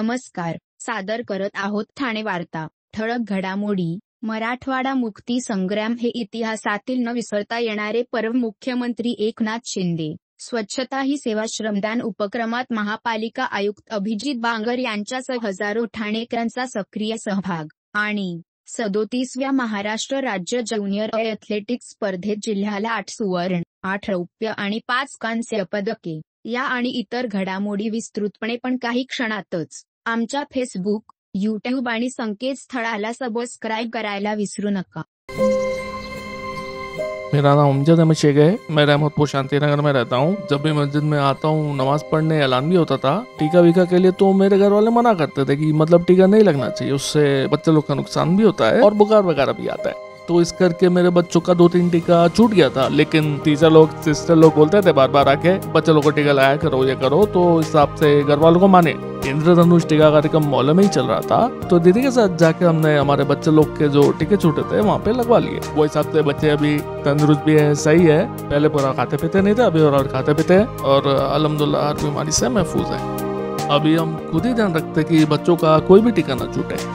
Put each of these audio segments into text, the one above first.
नमस्कार सादर करत आहोत ठाणे वार्ता ठळक घडामोडी मराठवाडा मुक्ती संग्राम हे इतिहासातील न विसरता येणारे पर्व मुख्यमंत्री एकनाथ शिंदे स्वच्छता ही सेवा श्रमदान उपक्रमात महापालिका आयुक्त अभिजित बांगर यांच्यासह हजारो ठाणेकरांचा सक्रिय सहभाग आणि सदोतीसव्या महाराष्ट्र राज्य ज्युनियर एथलेटिक्स स्पर्धेत जिल्ह्याला आठ सुवर्ण आठ रौप्य आणि पाच कांस्य पदके या आणि इतर घडामोडी विस्तृतपणे पण काही क्षणातच आमच्या फेसबुक यूट्यूब आणि संकेतस्थळाला सबस्क्राइब करायला विसरू नका मेरा नाम अमजद अहमद शेख है मैं रहमतपुर शांति नगर में रहता हूँ जब भी मस्जिद में आता हूँ नमाज पढ़ने ऐलान भी होता था टीका वीका के लिए तो मेरे घर वाले मना करते थे कि मतलब टीका नहीं लगना चाहिए उससे बच्चे लोग का नुकसान भी होता है और बुखार वगैरह भी आता है तो इस करके मेरे बच्चों का दो तीन टीका छूट गया था लेकिन टीचर लोग सिस्टर लोग बोलते थे बार बार आके बच्चे लोग को टीका लगाया करो ये करो तो हिसाब से घर वालों को माने इंद्रधनुष टीका कार्यक्रम मॉल में ही चल रहा था तो दीदी के साथ जाके हमने हमारे बच्चे लोग के जो टीके छूटे थे वहाँ पे लगवा लिए वो हिसाब से बच्चे अभी तंदुरुस्त भी है सही है पहले पूरा खाते पीते नहीं थे अभी और खाते पीते है और अलहमदुल्ला हर बीमारी से महफूज है अभी हम खुद ही ध्यान रखते कि बच्चों का कोई भी टीका ना छूटे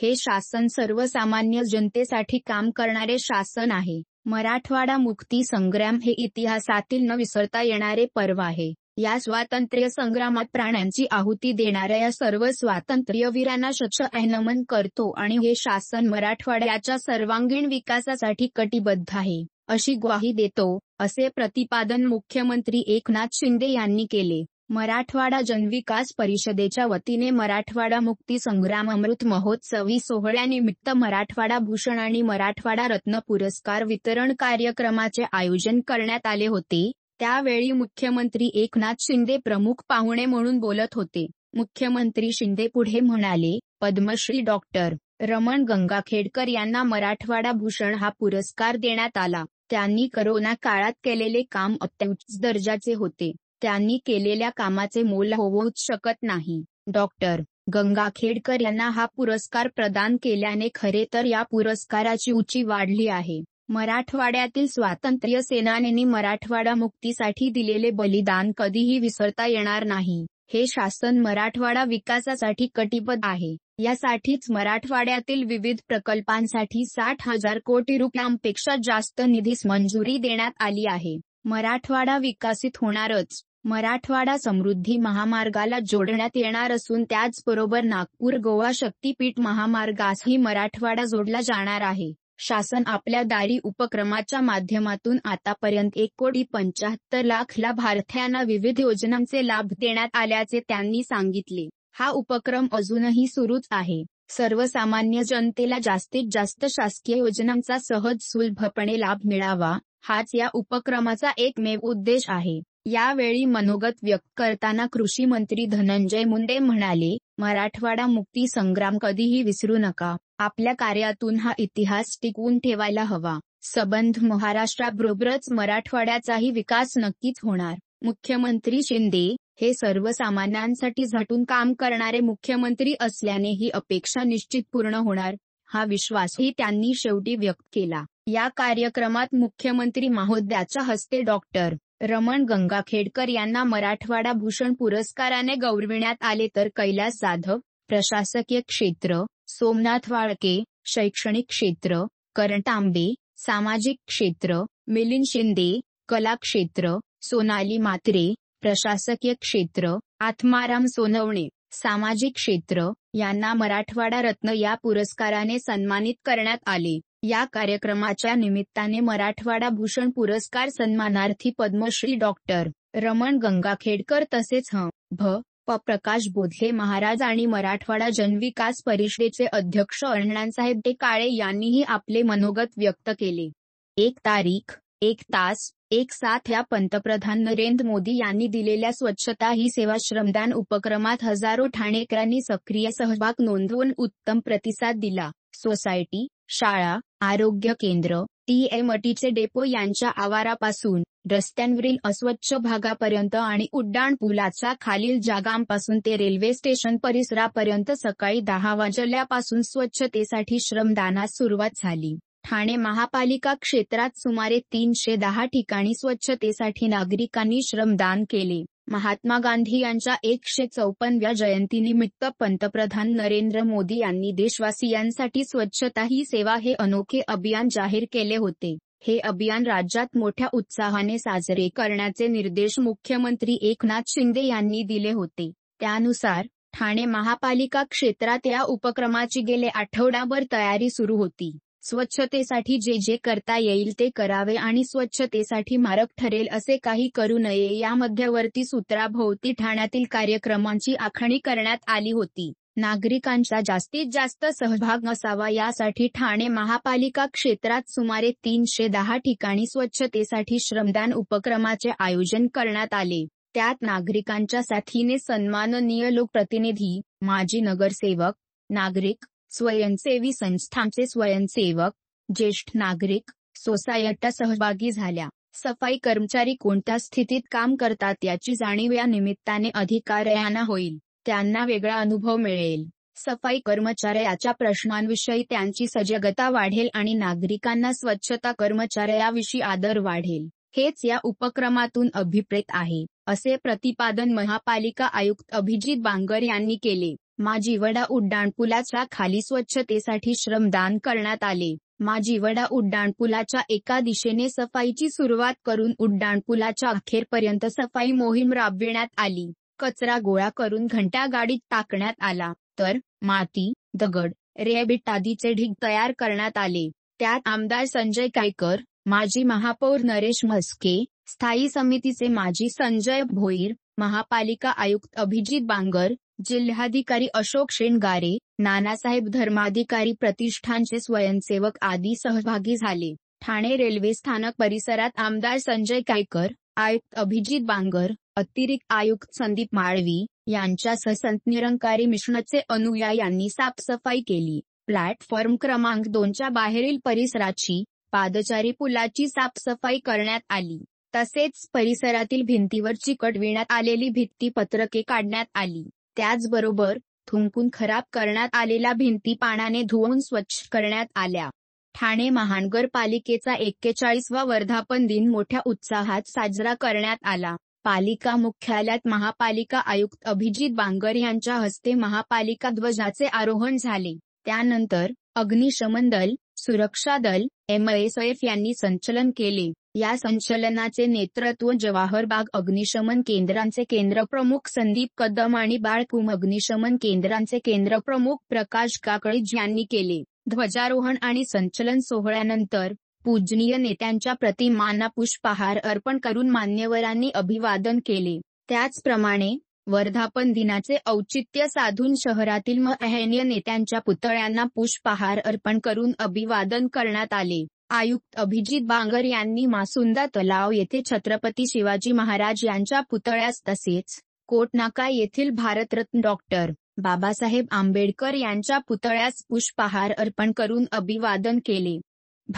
हे शासन सर्वसामान्य जनतेसाठी काम करणारे शासन आहे मराठवाडा मुक्ती संग्राम हे इतिहासातील न विसरता येणारे पर्व आहे या स्वातंत्र्य संग्रामात प्राण्यांची आहुती देणाऱ्या या सर्व स्वातंत्र्यवीरांना स्वच्छ अहनमन करतो आणि हे शासन मराठवाड्याच्या सर्वांगीण विकासासाठी कटिबद्ध आहे अशी ग्वाही देतो असे प्रतिपादन मुख्यमंत्री एकनाथ शिंदे यांनी केले मराठवाडा जनविकास परिषदेच्या वतीने मराठवाडा मुक्ती संग्राम अमृत महोत्सवी सोहळ्यानिमित्त मराठवाडा भूषण आणि मराठवाडा रत्न पुरस्कार वितरण कार्यक्रमाचे आयोजन करण्यात आले होते त्यावेळी मुख्यमंत्री एकनाथ शिंदे प्रमुख पाहुणे म्हणून बोलत होते मुख्यमंत्री शिंदे पुढे म्हणाले पद्मश्री डॉक्टर रमण गंगाखेडकर यांना मराठवाडा भूषण हा पुरस्कार देण्यात आला त्यांनी करोना काळात केलेले काम अत्यंत दर्जाचे होते त्यांनी केलेल्या कामाचे मोल होऊ शकत नाही डॉक्टर गंगाखेडकर यांना हा पुरस्कार प्रदान केल्याने खरे तर या पुरस्काराची उची वाढली आहे मराठवाड्यातील स्वातंत्र्य सेनानेनी मराठवाडा मुक्तीसाठी दिलेले बलिदान कधीही विसरता येणार नाही हे शासन मराठवाडा विकासासाठी कटिबद्ध आहे यासाठीच मराठवाड्यातील विविध प्रकल्पांसाठी साठ हजार कोटी रुपयांपेक्षा जास्त निधीस मंजुरी देण्यात आली आहे मराठवाडा विकसित होणारच मराठवाडा समृद्धी महामार्गाला जोडण्यात येणार असून त्याचबरोबर नागपूर गोवा शक्तीपीठ महामार्गासही मराठवाडा जोडला जाणार आहे शासन आपल्या दारी उपक्रमाच्या माध्यमातून आतापर्यंत एक कोटी पंच्याहत्तर लाख लाभार्थ्यांना विविध योजनांचे लाभ देण्यात आल्याचे त्यांनी सांगितले हा उपक्रम अजूनही सुरूच आहे सर्वसामान्य जनतेला जास्तीत जास्त शासकीय योजनांचा सहज सुलभपणे लाभ मिळावा हाच या उपक्रमाचा एकमेव उद्देश आहे यावेळी मनोगत व्यक्त करताना कृषी मंत्री धनंजय मुंडे म्हणाले मराठवाडा मुक्ती संग्राम कधीही विसरू नका आपल्या कार्यातून हा इतिहास टिकवून ठेवायला हवा संबंध महाराष्ट्राबरोबरच मराठवाड्याचाही विकास नक्कीच होणार मुख्यमंत्री शिंदे हे सर्वसामान्यांसाठी झटून काम करणारे मुख्यमंत्री असल्याने ही अपेक्षा निश्चित पूर्ण होणार हा विश्वासही त्यांनी शेवटी व्यक्त केला या कार्यक्रमात मुख्यमंत्री महोदयाच्या हस्ते डॉक्टर रमण गंगाखेडकर यांना मराठवाडा भूषण पुरस्काराने गौरविण्यात आले तर कैलास जाधव प्रशासकीय क्षेत्र सोमनाथ वाळके शैक्षणिक क्षेत्र करण सामाजिक क्षेत्र मिलिंद शिंदे कला क्षेत्र सोनाली मात्रे प्रशासकीय क्षेत्र आत्माराम सोनवणे सामाजिक क्षेत्र यांना मराठवाडा रत्न या पुरस्काराने सन्मानित करण्यात आले या कार्यक्रमाच्या निमित्ताने मराठवाडा भूषण पुरस्कार सन्मानार्थी पद्मश्री डॉक्टर रमण गंगाखेडकर तसेच ह भ प प्रकाश बोधले महाराज आणि मराठवाडा जनविकास परिषदेचे अध्यक्ष अण्णांसाहेब डे काळे यांनीही आपले मनोगत व्यक्त केले एक तारीख एक तास एक साथ या पंतप्रधान नरेंद्र मोदी यांनी दिलेल्या स्वच्छता ही सेवा श्रमदान उपक्रमात हजारो ठाणेकरांनी सक्रिय सहभाग नोंदवून उत्तम प्रतिसाद दिला सोसायटी शाळा आरोग्य केंद्र टीएमटीचे डेपो यांच्या आवारापासून रस्त्यांवरील अस्वच्छ भागापर्यंत आणि उड्डाण पुलाचा खालील जागांपासून ते रेल्वे स्टेशन परिसरापर्यंत सकाळी दहा वाजल्यापासून स्वच्छतेसाठी श्रमदानास सुरुवात झाली ठाणे महापालिका क्षेत्रात सुमारे तीनशे दहा ठिकाणी स्वच्छतेसाठी नागरिकांनी श्रमदान केले महात्मा गांधी यांच्या एकशे चौपन्नव्या जयंतीनिमित्त पंतप्रधान नरेंद्र मोदी यांनी देशवासियांसाठी स्वच्छता ही सेवा हे अनोखे अभियान जाहीर केले होते हे अभियान राज्यात मोठ्या उत्साहाने साजरे करण्याचे निर्देश मुख्यमंत्री एकनाथ शिंदे यांनी दिले होते त्यानुसार ठाणे महापालिका क्षेत्रात या उपक्रमाची गेले आठवडाभर तयारी सुरू होती स्वच्छतेसाठी जे जे करता येईल ते करावे आणि स्वच्छतेसाठी मारक ठरेल असे काही करू नये या मध्यवर्ती सूत्राभोवती ठाण्यातील कार्यक्रमांची आखणी करण्यात आली होती नागरिकांचा जास्तीत जास्त सहभाग असावा यासाठी ठाणे महापालिका क्षेत्रात सुमारे तीनशे दहा ठिकाणी स्वच्छतेसाठी श्रमदान उपक्रमाचे आयोजन करण्यात आले त्यात नागरिकांच्या साथीने सन्माननीय लोकप्रतिनिधी माजी नगरसेवक नागरिक स्वयंसेवी संस्थांचे स्वयंसेवक ज्येष्ठ नागरिक सोसायट्या सहभागी झाल्या सफाई कर्मचारी कोणत्या स्थितीत काम करतात याची जाणीव या निमित्ताने अधिकाऱ्यांना होईल त्यांना वेगळा अनुभव मिळेल सफाई कर्मचाऱ्याच्या प्रश्नांविषयी त्यांची सजगता वाढेल आणि नागरिकांना स्वच्छता कर्मचाऱ्याविषयी आदर वाढेल हेच या उपक्रमातून अभिप्रेत आहे असे प्रतिपादन महापालिका आयुक्त अभिजित बांगर यांनी केले वडा उड्डाणपुलाच्या खाली स्वच्छतेसाठी श्रमदान करण्यात आले वडा उड्डाणपुलाच्या एका दिशेने सफाईची सुरुवात करून उड्डाणपुलाच्या अखेरपर्यंत सफाई मोहीम राबविण्यात आली कचरा गोळा करून घंटा गाडीत टाकण्यात आला तर माती दगड रेबिट आदीचे ढीग तयार करण्यात आले त्यात आमदार संजय कायकर माजी महापौर नरेश म्हस्के स्थायी समितीचे माजी संजय भोईर महापालिका आयुक्त अभिजित बांगर जिल्हाधिकारी अशोक शेणगारे नानासाहेब धर्माधिकारी प्रतिष्ठानचे स्वयंसेवक आदी सहभागी झाले ठाणे रेल्वे स्थानक परिसरात आमदार संजय कायकर आयुक्त अभिजित बांगर अतिरिक्त आयुक्त संदीप माळवी यांच्यासह संत निरंकारी अनुया यांनी साफसफाई केली प्लॅटफॉर्म क्रमांक दोनच्या बाहेरील परिसराची पादचारी पुलाची साफसफाई करण्यात आली तसेच परिसरातील भिंतीवर चिकटविण्यात आलेली भित्ती पत्रके काढण्यात आली त्याचबरोबर थुंकून खराब करण्यात आलेल्या भिंती पाण्याने धुवून स्वच्छ करण्यात आल्या ठाणे महानगरपालिकेचा एक्केचाळीसवा वर्धापन दिन मोठ्या उत्साहात साजरा करण्यात आला पालिका मुख्यालयात महापालिका आयुक्त अभिजित बांगर यांच्या हस्ते महापालिका ध्वजाचे आरोहण झाले त्यानंतर अग्निशमन दल सुरक्षा दल एमएसएफ यांनी संचलन केले या संचलनाचे नेतृत्व जवाहरबाग अग्निशमन केंद्रांचे केंद्रप्रमुख संदीप कदम आणि बाळकुम अग्निशमन केंद्रांचे केंद्रप्रमुख प्रकाश काकळे यांनी केले ध्वजारोहण आणि संचलन सोहळ्यानंतर पूजनीय नेत्यांच्या प्रतिमांना पुष्पहार अर्पण करून मान्यवरांनी अभिवादन केले त्याचप्रमाणे वर्धापन दिनाचे औचित्य साधून शहरातील महनीय नेत्यांच्या पुतळ्यांना पुष्पहार अर्पण करून अभिवादन करण्यात आले आयुक्त अभिजित बांगर यांनी मासुंदा तलाव येथे छत्रपती शिवाजी महाराज यांच्या पुतळ्यास तसेच कोटनाका येथील भारतरत्न डॉक्टर बाबासाहेब आंबेडकर यांच्या पुतळ्यास पुष्पहार अर्पण करून अभिवादन केले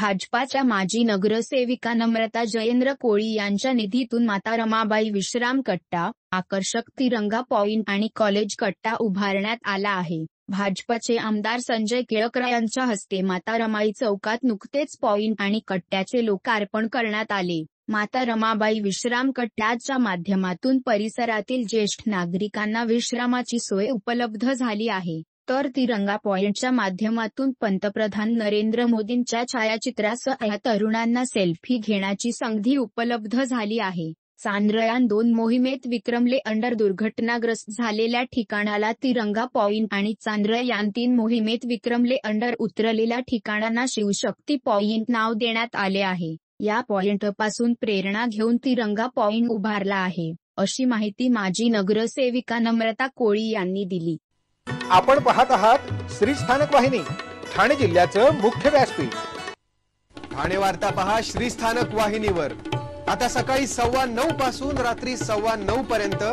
भाजपाच्या माजी नगरसेविका नम्रता जयेंद्र कोळी यांच्या निधीतून माता रमाबाई विश्राम कट्टा आकर्षक तिरंगा पॉइंट आणि कॉलेज कट्टा उभारण्यात आला आहे भाजपचे आमदार संजय केळकरा यांच्या हस्ते माता रमाई चौकात नुकतेच पॉइंट आणि कट्ट्याचे लोकार्पण करण्यात आले माता रमाबाई विश्राम कट्ट्याच्या माध्यमातून परिसरातील ज्येष्ठ नागरिकांना विश्रामाची सोय उपलब्ध झाली आहे तर तिरंगा पॉईंटच्या माध्यमातून पंतप्रधान नरेंद्र मोदींच्या छायाचित्रासह या तरुणांना सेल्फी घेण्याची संधी उपलब्ध झाली आहे चांद्रयान दोन मोहिमेत विक्रमले अंडर दुर्घटनाग्रस्त झालेल्या ठिकाणाला तिरंगा पॉईंट आणि चांद्रयान तीन मोहिमेत विक्रमले अंडर उतरलेल्या ठिकाणांना शिवशक्ती पॉईंट नाव देण्यात आले आहे या पॉईंटपासून प्रेरणा घेऊन तिरंगा पॉईंट उभारला आहे अशी माहिती माजी नगरसेविका नम्रता कोळी यांनी दिली आपण पाहत आहात श्री स्थानक वाहिनी ठाणे जिल्ह्याचं मुख्य व्यासपीठ ठाणे वार्ता पहा श्री स्थानक वाहिनीवर आता सकाळी सव्वा नऊ पासून रात्री सव्वा नऊ पर्यंत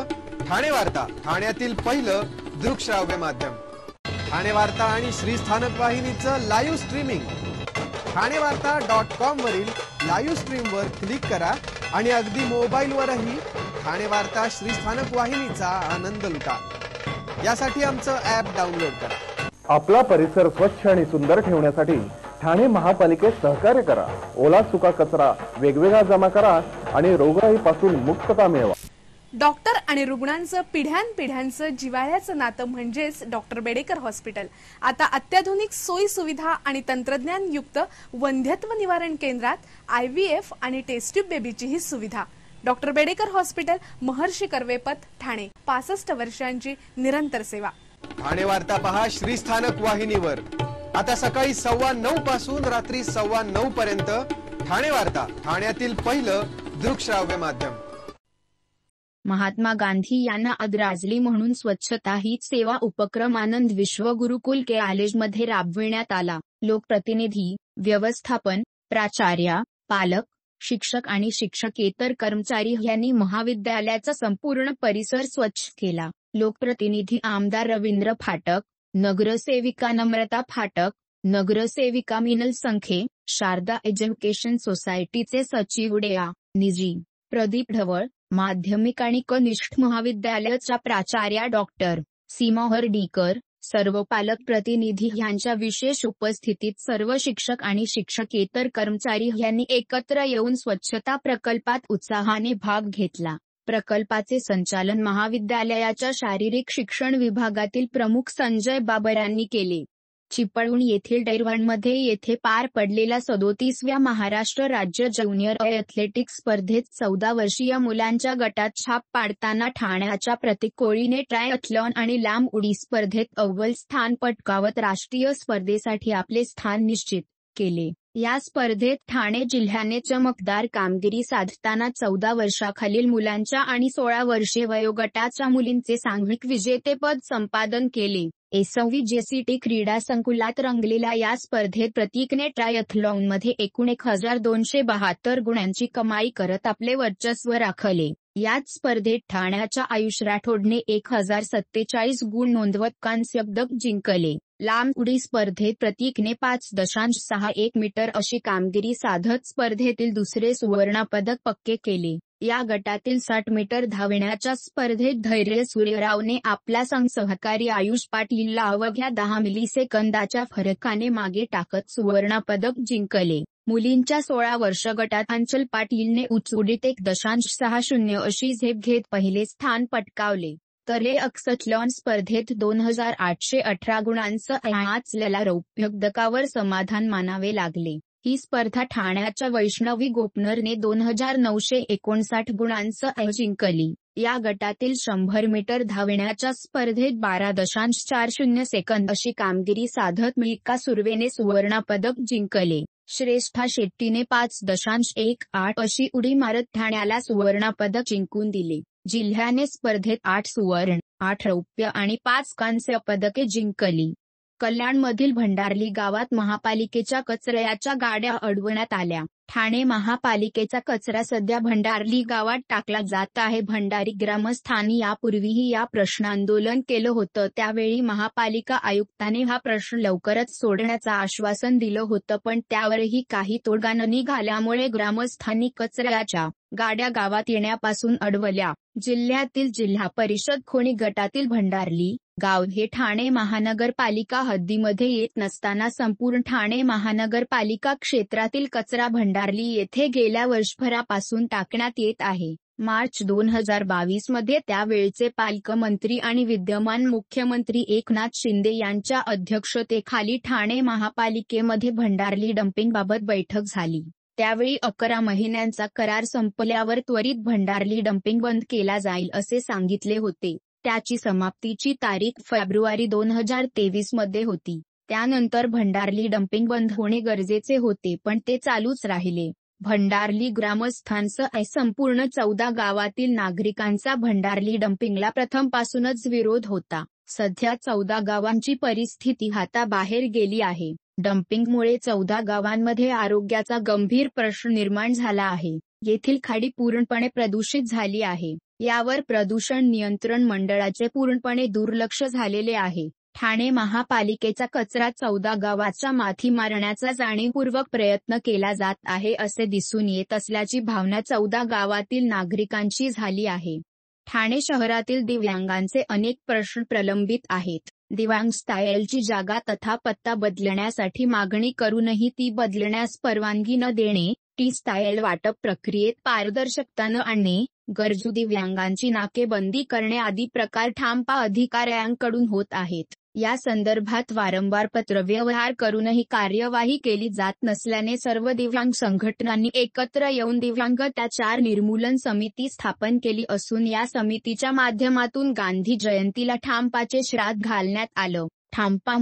ठाणे वार्ता ठाण्यातील पहिलं दृकश्राव्य माध्यम ठाणे वार्ता आणि श्री स्थानक वाहिनीचं live streaming Thane Varta dot com वरील लाईव्ह स्ट्रीमवर क्लिक करा आणि अगदी मोबाईलवरही ठाणे वार्ता श्री स्थानक वाहिनीचा आनंद लुटा यासाठी आमचं ऍप डाउनलोड करा आपला परिसर स्वच्छ आणि सुंदर ठेवण्यासाठी ठाणे महापालिकेत सहकार्य करा ओला सुका कचरा वेगवेगळा जमा करा आणि रोगराईपासून मुक्तता मिळवा डॉक्टर आणि रुग्णांचं पिढ्यानपिढ्यांचं जिवाळ्याचं नातं म्हणजेच डॉक्टर बेडेकर हॉस्पिटल आता अत्याधुनिक सोयी सुविधा आणि तंत्रज्ञान युक्त वंध्यत्व निवारण केंद्रात आय व्ही एफ आणि टेस्ट्यूब बेबीची ही सुविधा डॉक्टर बेडेकर हॉस्पिटल महर्षी कर्वेपत ठाणे पासष्ट वर्षांची निरंतर सेवा ठाणे वार्ता पहा श्रीस्थानक वाहिनीवर आता सकाळी सव्वा नऊ पासून रात्री सव्वा नऊ पर्यंत ठाणे वार्ता ठाण्यातील पहिलं दृकश्राव्य माध्यम महात्मा गांधी यांना अद्राजली म्हणून स्वच्छता ही सेवा उपक्रम आनंद विश्व गुरुकुल के मध्ये राबविण्यात आला लोकप्रतिनिधी व्यवस्थापन प्राचार्य पालक शिक्षक आणि शिक्षकेतर कर्मचारी यांनी महाविद्यालयाचा संपूर्ण परिसर स्वच्छ केला लोकप्रतिनिधी आमदार रवींद्र फाटक नगरसेविका नम्रता फाटक नगरसेविका मिनल संखे शारदा एज्युकेशन सोसायटीचे सचिव डेया निजी प्रदीप ढवळ माध्यमिक आणि कनिष्ठ महाविद्यालयाच्या प्राचार्या डॉक्टर सीमोहर डीकर सर्व पालक प्रतिनिधी यांच्या विशेष उपस्थितीत सर्व शिक्षक आणि शिक्षकेतर कर्मचारी यांनी एकत्र येऊन स्वच्छता प्रकल्पात उत्साहाने भाग घेतला प्रकल्पाचे संचालन महाविद्यालयाच्या शारीरिक शिक्षण विभागातील प्रमुख संजय बाबर यांनी केले चिपळूण येथील डैरवानमध्ये येथे पार पडलेल्या सदोतीसव्या महाराष्ट्र राज्य ज्युनियर अथलेटिक्स स्पर्धेत चौदा वर्षीय मुलांच्या गटात छाप पाडताना ठाण्याच्या प्रतीक कोळीने अथलॉन आणि लांब उडी स्पर्धेत अव्वल स्थान पटकावत राष्ट्रीय स्पर्धेसाठी आपले स्थान निश्चित केले या स्पर्धेत ठाणे जिल्ह्याने चमकदार कामगिरी साधताना चौदा वर्षाखालील मुलांच्या आणि सोळा वर्षे वयोगटाच्या मुलींचे सांघिक विजेतेपद संपादन केले एसवी जेसीटी क्रीडा संकुलात रंगलेल्या या स्पर्धेत प्रतीकने मध्ये एकूण एक हजार दोनशे बहात्तर गुणांची कमाई करत आपले वर्चस्व राखले याच स्पर्धेत ठाण्याच्या आयुष राठोडने एक हजार सत्तेचाळीस गुण नोंदवत पदक जिंकले लांब उडी स्पर्धेत प्रतीकने पाच दशांश सहा एक मीटर अशी कामगिरी साधत स्पर्धेतील दुसरे सुवर्णपदक पक्के केले या गटातील साठ मीटर धावण्याच्या स्पर्धेत धैर्य सूर्यरावने आपला संघ सहकारी आयुष पाटीलला अवघ्या दहा मिली सेकंदाच्या फरकाने मागे टाकत सुवर्णपदक जिंकले मुलींच्या सोळा वर्ष गटात अंचल पाटीलने उडीत एक दशांश सहा शून्य अशी झेप घेत पहिले स्थान पटकावले तर हे अक्सथलॉन स्पर्धेत दोन हजार आठशे अठरा गुणांचं समाधान मानावे लागले ही स्पर्धा ठाण्याच्या वैष्णवी गोपनरने दोन हजार नऊशे एकोणसाठ गुणांचं जिंकली या गटातील शंभर मीटर धावण्याच्या स्पर्धेत बारा दशांश चार शून्य सेकंद अशी कामगिरी साधत मिल्का सुर्वेने पदक जिंकले श्रेष्ठा शेट्टीने पाच दशांश एक आठ अशी उडी मारत ठाण्याला सुवर्णपदक जिंकून दिले जिल्ह्याने स्पर्धेत आठ सुवर्ण आठ रौप्य आणि पाच कांस्य पदके जिंकली कल्याणमधील भंडारली गावात महापालिकेच्या कचऱ्याच्या गाड्या अडवण्यात आल्या ठाणे महापालिकेचा कचरा सध्या भंडारली गावात टाकला जात आहे भंडारी ग्रामस्थांनी यापूर्वीही या प्रश्न आंदोलन केलं होतं त्यावेळी महापालिका आयुक्ताने हा प्रश्न लवकरच सोडण्याचं आश्वासन दिलं होतं पण त्यावरही काही तोडगा न निघाल्यामुळे ग्रामस्थांनी कचऱ्याच्या गाड्या गावात येण्यापासून अडवल्या जिल्ह्यातील जिल्हा परिषद खोणी गटातील भंडारली गाव हे ठाणे महानगरपालिका हद्दीमध्ये येत नसताना संपूर्ण ठाणे महानगरपालिका क्षेत्रातील कचरा भंडारली येथे गेल्या वर्षभरापासून टाकण्यात येत आहे मार्च 2022 हजार बावीस मध्ये त्यावेळचे पालकमंत्री आणि विद्यमान मुख्यमंत्री एकनाथ शिंदे यांच्या अध्यक्षतेखाली ठाणे महापालिकेमध्ये भंडारली डम्पिंगबाबत बैठक झाली त्यावेळी अकरा महिन्यांचा करार संपल्यावर त्वरित भंडारली डम्पिंग बंद केला जाईल असे सांगितले होते त्याची समाप्तीची तारीख फेब्रुवारी दोन हजार तेवीस मध्ये होती त्यानंतर भंडारली डम्पिंग बंद होणे गरजेचे होते पण ते चालूच राहिले भंडारली ग्रामस्थांस संपूर्ण चौदा गावातील नागरिकांचा भंडारली डम्पिंगला प्रथमपासूनच विरोध होता सध्या चौदा गावांची परिस्थिती हाताबाहेर गेली आहे डम्पिंगमुळे चौदा गावांमध्ये आरोग्याचा गंभीर प्रश्न निर्माण झाला आहे येथील खाडी पूर्णपणे प्रदूषित झाली आहे यावर प्रदूषण नियंत्रण मंडळाचे पूर्णपणे दुर्लक्ष झालेले आहे ठाणे महापालिकेचा कचरा चौदा गावाचा माथी मारण्याचा जाणीवपूर्वक प्रयत्न केला जात आहे असे दिसून येत असल्याची भावना चौदा गावातील नागरिकांची झाली आहे ठाणे शहरातील दिव्यांगांचे अनेक प्रश्न प्रलंबित आहेत दिव्यांग स्टायलची जागा तथा पत्ता बदलण्यासाठी मागणी करूनही ती बदलण्यास परवानगी न देणे टी स्टायल वाटप प्रक्रियेत पारदर्शकता न आणणे गरजू दिव्यांगांची नाकेबंदी करणे आदी प्रकार ठामपा अधिकाऱ्यांकडून होत आहेत या संदर्भात वारंवार पत्रव्यवहार करूनही कार्यवाही केली जात नसल्याने सर्व दिव्यांग संघटनांनी एकत्र येऊन दिव्यांग चार निर्मूलन समिती स्थापन केली असून या समितीच्या माध्यमातून गांधी जयंतीला ठामपाचे श्राद्ध घालण्यात आलं ठामपा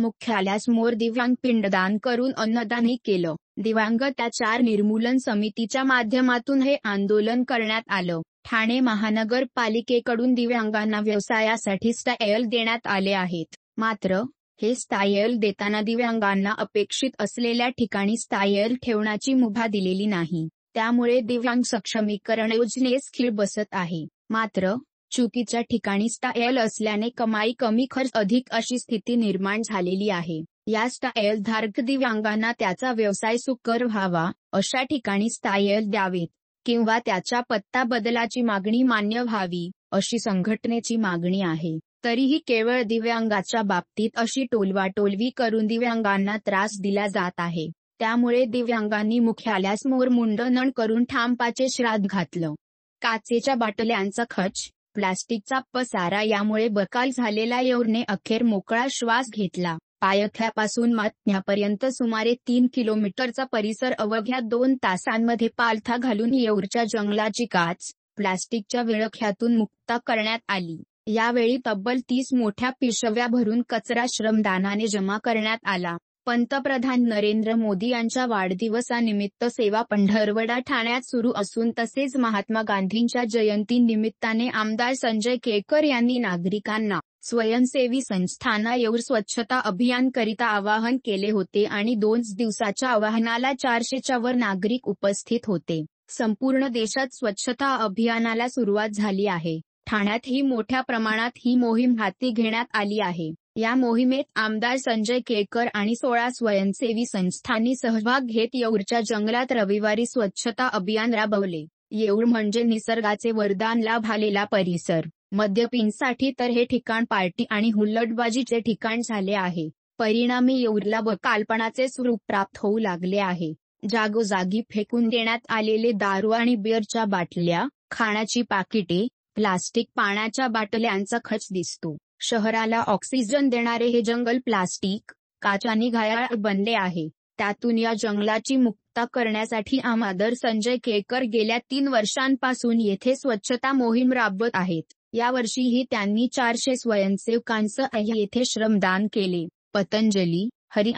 मोर दिव्यांग पिंडदान करून अन्नदानही केलं चार निर्मूलन समितीच्या माध्यमातून हे आंदोलन करण्यात आलं ठाणे महानगरपालिकेकडून दिव्यांगांना व्यवसायासाठी स्टायल देण्यात आले आहेत मात्र हे स्टायल देताना दिव्यांगांना अपेक्षित असलेल्या ठिकाणी स्टायल ठेवण्याची मुभा दिलेली नाही त्यामुळे दिव्यांग सक्षमीकरण योजनेस खीळ बसत आहे मात्र चुकीच्या ठिकाणी स्टायल असल्याने कमाई कमी खर्च अधिक अशी स्थिती निर्माण झालेली आहे या स्टायल धारक दिव्यांगांना त्याचा व्यवसाय सुकर व्हावा अशा ठिकाणी स्टायल द्यावेत किंवा त्याच्या पत्ता बदलाची मागणी मान्य व्हावी अशी संघटनेची मागणी आहे तरीही केवळ दिव्यांगाच्या बाबतीत अशी टोलवाटोलवी करून दिव्यांगांना त्रास दिला जात आहे त्यामुळे दिव्यांगांनी मुख्यालयास मुंडनण करून ठामपाचे श्राद्ध घातलं काचेच्या बाटल्यांचा खच प्लास्टिकचा पसारा यामुळे बकाल झालेला येऊरने अखेर मोकळा श्वास घेतला पायथ्यापासून मातण्यापर्यंत सुमारे तीन किलोमीटरचा परिसर अवघ्या दोन तासांमध्ये पालथा घालून येऊरच्या जंगलाची काच प्लास्टिकच्या विळख्यातून मुक्ता करण्यात आली यावेळी तब्बल तीस मोठ्या पिशव्या भरून कचरा श्रमदानाने जमा करण्यात आला पंतप्रधान नरेंद्र मोदी यांच्या वाढदिवसानिमित्त सेवा पंढरवडा ठाण्यात सुरू असून तसेच महात्मा गांधींच्या जयंती निमित्ताने आमदार संजय केकर यांनी नागरिकांना स्वयंसेवी संस्थांना येऊर स्वच्छता अभियानकरिता आवाहन केले होते आणि दोन दिवसाच्या आवाहनाला चारशेच्या वर नागरिक उपस्थित होते संपूर्ण देशात स्वच्छता अभियानाला सुरुवात झाली आहे ठाण्यात ही मोठ्या प्रमाणात ही मोहीम हाती घेण्यात आली आहे या मोहिमेत आमदार संजय केळकर आणि सोळा स्वयंसेवी संस्थांनी सहभाग घेत येऊरच्या जंगलात रविवारी स्वच्छता अभियान राबवले येऊर म्हणजे निसर्गाचे वरदान लाभ आलेला परिसर मद्यपींसाठी तर हे ठिकाण पार्टी आणि हुल्लडबाजीचे ठिकाण झाले आहे परिणामी येऊरला व काल्पनाचे स्वरूप प्राप्त होऊ लागले आहे जागोजागी फेकून देण्यात आलेले दारू आणि बिअरच्या बाटल्या खाण्याची पाकिटे प्लास्टिक पाण्याच्या बाटल्यांचा खच दिसतो शहराला ऑक्सिजन देणारे हे जंगल प्लास्टिक काचानी घायाळ बनले आहे त्यातून या जंगलाची मुक्ता करण्यासाठी आमादर संजय केकर गेल्या तीन वर्षांपासून येथे स्वच्छता मोहीम राबवत आहेत यावर्षीही त्यांनी चारशे स्वयंसेवकांस येथे श्रमदान केले पतंजली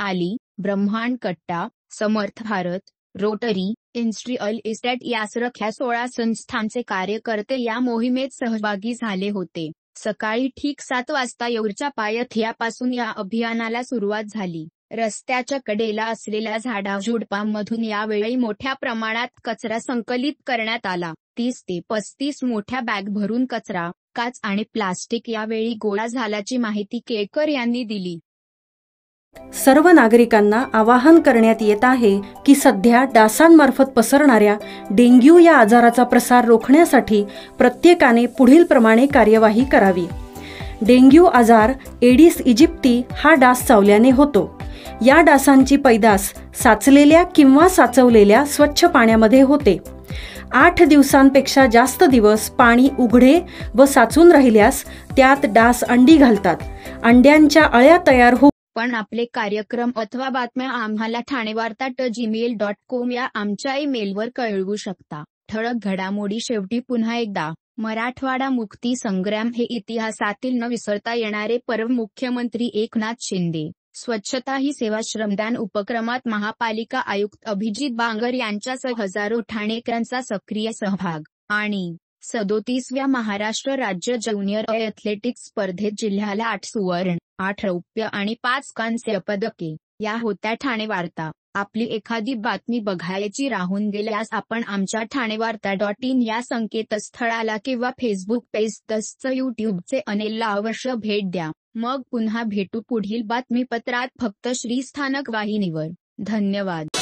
आली, Brahmand Katta Samarth Bharat Rotary industrial estate यासारख्या सोळा संस्थांचे कार्यकर्ते या मोहिमेत सहभागी झाले होते सकाळी ठीक सात वाजता येऊरच्या पायथ यापासून या अभियानाला सुरुवात झाली रस्त्याच्या कडेला असलेल्या झाडा झुडपांमधून यावेळी मोठ्या प्रमाणात कचरा संकलित करण्यात आला तीस ते पस्तीस मोठ्या बॅग भरून कचरा काच आणि प्लास्टिक यावेळी गोळा झाल्याची माहिती केळकर यांनी दिली सर्व नागरिकांना आवाहन करण्यात येत आहे की सध्या डासांमार्फत पसरणाऱ्या डेंग्यू या आजाराचा प्रसार रोखण्यासाठी प्रत्येकाने पुढील प्रमाणे कार्यवाही करावी डेंग्यू आजार एडिस इजिप्ती हा डास चावल्याने होतो या डासांची पैदास साचलेल्या किंवा साचवलेल्या स्वच्छ पाण्यामध्ये होते आठ दिवसांपेक्षा जास्त दिवस पाणी उघडे व साचून राहिल्यास त्यात डास अंडी घालतात अंड्यांच्या अळ्या तयार होऊ पण आपले कार्यक्रम अथवा बातम्या आम्हाला ठाणेवार्ता ट जीमेल डॉट कॉम या आमच्या ईमेलवर कळवू शकता ठळक घडामोडी शेवटी पुन्हा एकदा मराठवाडा मुक्ती संग्राम हे इतिहासातील न विसरता येणारे पर्व मुख्यमंत्री एकनाथ शिंदे स्वच्छता ही सेवा श्रमदान उपक्रमात महापालिका आयुक्त अभिजित बांगर यांच्यासह हजारो ठाणेकरांचा सक्रिय सहभाग आणि सदोतीसव्या महाराष्ट्र राज्य ज्युनियर एथलेटिक्स स्पर्धेत जिल्ह्याला आठ सुवर्ण आठ रौप्य आणि पाच कांस्य पदके या होत्या ठाणे वार्ता आपली एखादी बातमी बघायची राहून गेल्यास आपण आमच्या ठाणेवार्ता डॉट इन या संकेतस्थळाला किंवा फेसबुक पेज तसच चे अनिलला अवश्य भेट द्या मग पुन्हा भेटू पुढील बातमीपत्रात फक्त श्री स्थानक वाहिनीवर धन्यवाद